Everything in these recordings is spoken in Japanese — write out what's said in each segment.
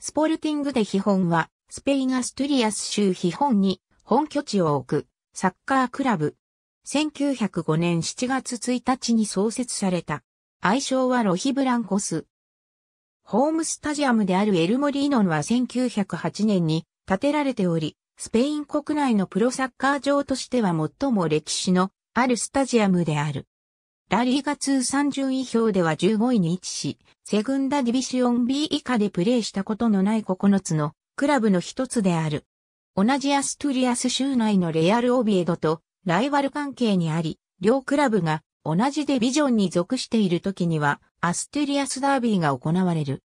スポルティングで基本は、スペインアストゥリアス州基本に本拠地を置くサッカークラブ。1905年7月1日に創設された。愛称はロヒブランコス。ホームスタジアムであるエルモリーノンは1908年に建てられており、スペイン国内のプロサッカー場としては最も歴史のあるスタジアムである。ラリーガ通算順位表では15位に位置し、セグンダディビシオン B 以下でプレーしたことのない9つのクラブの一つである。同じアストゥリアス州内のレアル・オビエドとライバル関係にあり、両クラブが同じデビジョンに属している時には、アストゥリアスダービーが行われる。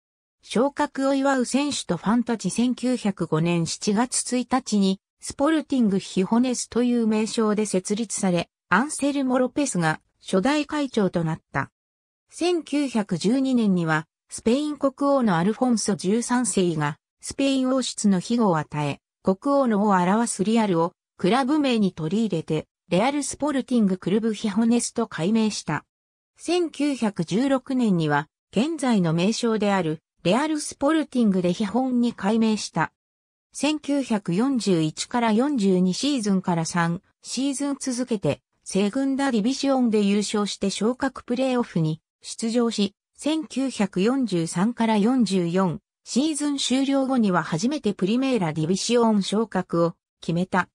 昇格を祝う選手とファンたち1905年7月1日に、スポルティング・ヒホネスという名称で設立され、アンセルモ・ロペスが初代会長となった。1912年には、スペイン国王のアルフォンソ13世が、スペイン王室の庇護を与え、国王の王を表すリアルを、クラブ名に取り入れて、レアルスポルティングクルブヒホネスと改名した。1916年には、現在の名称である、レアルスポルティングでヒホンに改名した。1941から42シーズンから3シーズン続けて西軍ダディビシオンで優勝して昇格プレーオフに出場し、1943から44シーズン終了後には初めてプリメーラディビシオン昇格を決めた。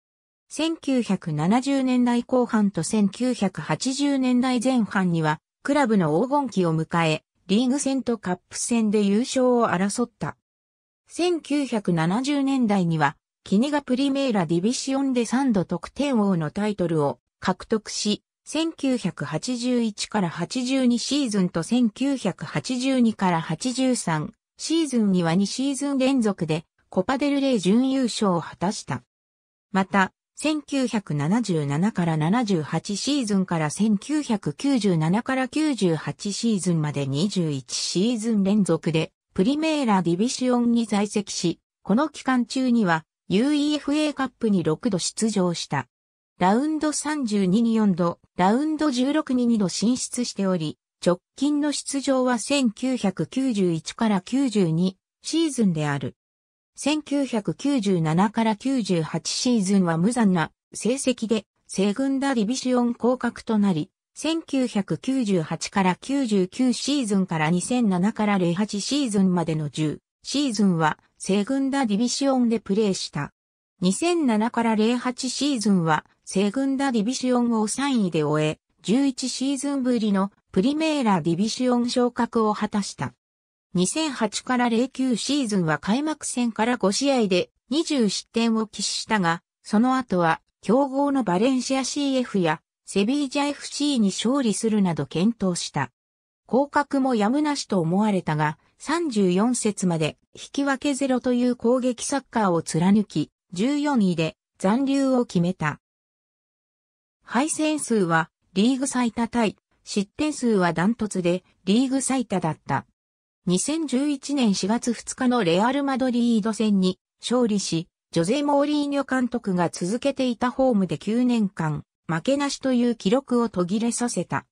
1970年代後半と1980年代前半にはクラブの黄金期を迎え、リーグ戦とカップ戦で優勝を争った。1970年代には、キニがプリメーラディビシオンで3度得点王のタイトルを獲得し、1981から82シーズンと1982から83シーズンには2シーズン連続でコパデルレイ準優勝を果たした。また、1977から78シーズンから1997から98シーズンまで21シーズン連続でプリメーラディビシオンに在籍し、この期間中には UEFA カップに6度出場した。ラウンド32に4度、ラウンド16に2度進出しており、直近の出場は1991から92シーズンである。1997から98シーズンは無残な成績で西軍ダディビシオン降格となり、1998から99シーズンから2007から08シーズンまでの10シーズンは西軍ダディビシオンでプレーした。2007から08シーズンは、セグンダディビシオンを3位で終え、11シーズンぶりのプリメーラディビシオン昇格を果たした。2008から09シーズンは開幕戦から5試合で20失点を喫したが、その後は強豪のバレンシア CF やセビージャ FC に勝利するなど検討した。降格もやむなしと思われたが、34節まで引き分けゼロという攻撃サッカーを貫き、14位で残留を決めた。敗戦数はリーグ最多対、失点数はダントツでリーグ最多だった。2011年4月2日のレアル・マドリード戦に勝利し、ジョゼ・モーリーニョ監督が続けていたホームで9年間、負けなしという記録を途切れさせた。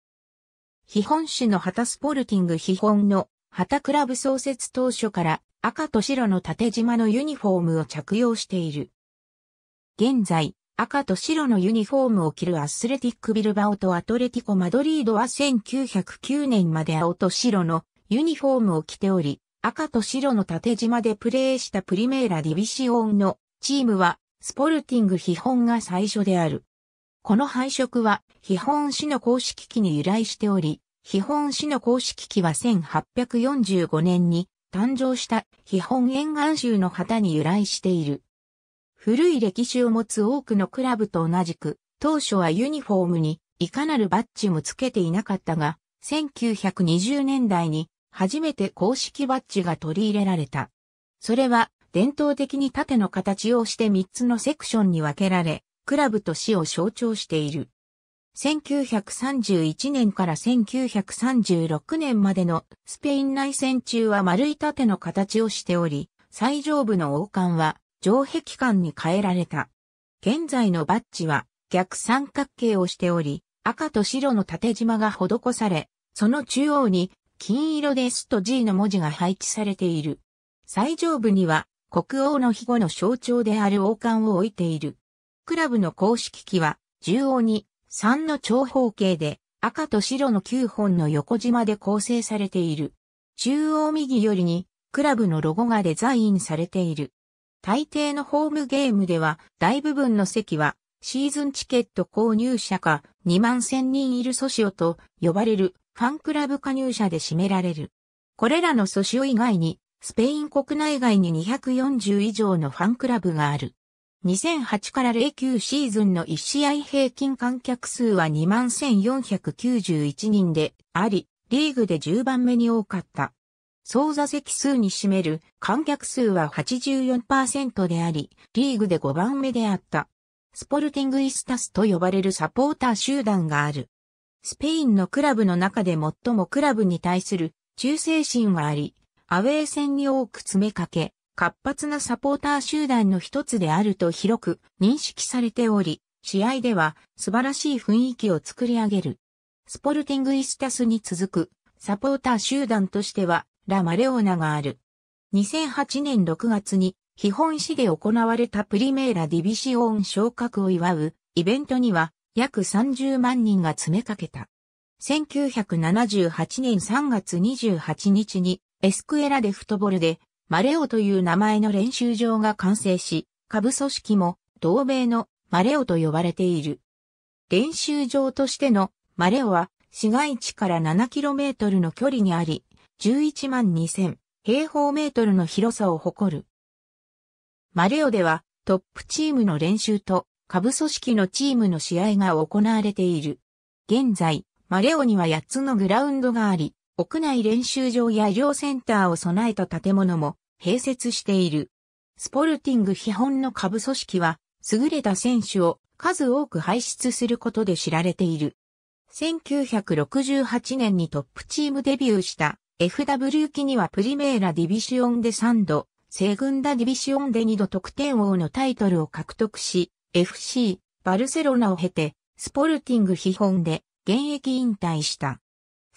日本紙の旗スポルティング基本の旗クラブ創設当初から赤と白の縦縞のユニフォームを着用している。現在、赤と白のユニフォームを着るアスレティックビルバオとアトレティコマドリードは1909年まで青と白のユニフォームを着ており、赤と白の縦縞でプレーしたプリメーラディビシオンのチームはスポルティング基本が最初である。この配色は、基本紙の公式機に由来しており、基本紙の公式機は1845年に誕生した基本沿岸州の旗に由来している。古い歴史を持つ多くのクラブと同じく、当初はユニフォームにいかなるバッジもつけていなかったが、1920年代に初めて公式バッジが取り入れられた。それは伝統的に縦の形をして3つのセクションに分けられ、クラブと市を象徴している。1931年から1936年までのスペイン内戦中は丸い盾の形をしており、最上部の王冠は城壁冠に変えられた。現在のバッジは逆三角形をしており、赤と白の縦縞が施され、その中央に金色で S と G の文字が配置されている。最上部には国王の庇護の象徴である王冠を置いている。クラブの公式機は中央に3の長方形で赤と白の9本の横縞で構成されている。中央右よりにクラブのロゴがデザインされている。大抵のホームゲームでは大部分の席はシーズンチケット購入者か2万千人いるソシオと呼ばれるファンクラブ加入者で占められる。これらのソシオ以外にスペイン国内外に240以上のファンクラブがある。2008から09シーズンの1試合平均観客数は21,491人であり、リーグで10番目に多かった。総座席数に占める観客数は84%であり、リーグで5番目であった。スポルティングイスタスと呼ばれるサポーター集団がある。スペインのクラブの中で最もクラブに対する忠誠心はあり、アウェー戦に多く詰めかけ、活発なサポーター集団の一つであると広く認識されており、試合では素晴らしい雰囲気を作り上げる。スポルティングイスタスに続くサポーター集団としてはラ・マレオーナがある。2008年6月に基本市で行われたプリメーラディビシオン昇格を祝うイベントには約30万人が詰めかけた。1978年3月28日にエスクエラデフトボルでマレオという名前の練習場が完成し、下部組織も同盟のマレオと呼ばれている。練習場としてのマレオは市街地から 7km の距離にあり、11万2000平方メートルの広さを誇る。マレオではトップチームの練習と下部組織のチームの試合が行われている。現在、マレオには8つのグラウンドがあり、屋内練習場や医療センターを備えた建物も併設している。スポルティング基本の下部組織は、優れた選手を数多く輩出することで知られている。1968年にトップチームデビューした FW 期にはプリメーラディビシオンで3度、セグンダディビシオンで2度得点王のタイトルを獲得し、FC バルセロナを経て、スポルティング基本で現役引退した。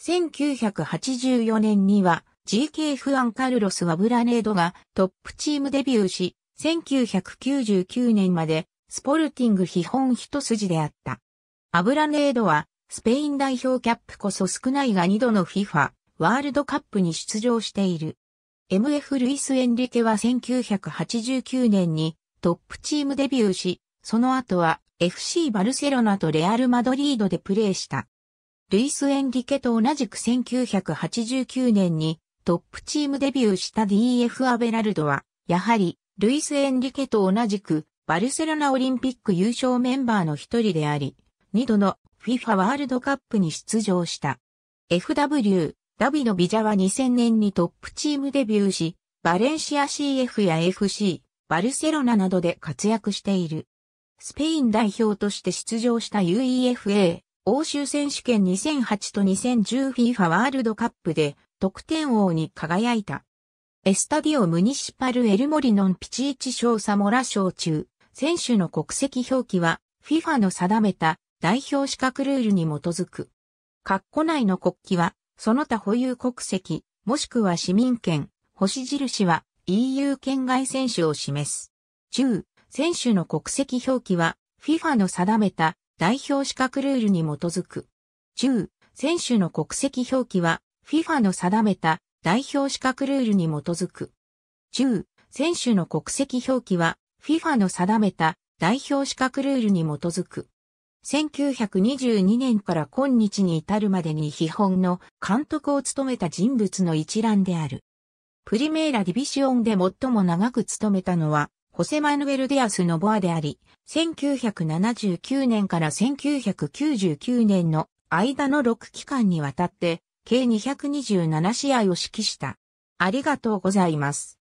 1984年には GK フアン・カルロス・ワブラネードがトップチームデビューし、1999年までスポルティング基本一筋であった。アブラネードはスペイン代表キャップこそ少ないが2度の FIFA ワールドカップに出場している。MF ルイス・エンリケは1989年にトップチームデビューし、その後は FC バルセロナとレアル・マドリードでプレーした。ルイス・エンリケと同じく1989年にトップチームデビューした DF アベラルドは、やはり、ルイス・エンリケと同じく、バルセロナオリンピック優勝メンバーの一人であり、二度の FIFA ワールドカップに出場した。FW、ダビのビジャは2000年にトップチームデビューし、バレンシア CF や FC、バルセロナなどで活躍している。スペイン代表として出場した UEFA、欧州選手権2008と 2010FIFA ワールドカップで得点王に輝いた。エスタディオ・ムニシパル・エルモリノン・ピチーチ賞サモラ賞中、選手の国籍表記は FIFA の定めた代表資格ルールに基づく。括弧内の国旗は、その他保有国籍、もしくは市民権、星印は EU 圏外選手を示す。10、選手の国籍表記は FIFA の定めた代表資格ルールに基づく。10、選手の国籍表記は FIFA の定めた代表資格ルールに基づく。10、選手の国籍表記は FIFA の定めた代表資格ルールに基づく。1922年から今日に至るまでに基本の監督を務めた人物の一覧である。プリメーラディビシオンで最も長く務めたのは、ホセマヌエル・ディアス・ノボアであり、1979年から1999年の間の6期間にわたって計227試合を指揮した。ありがとうございます。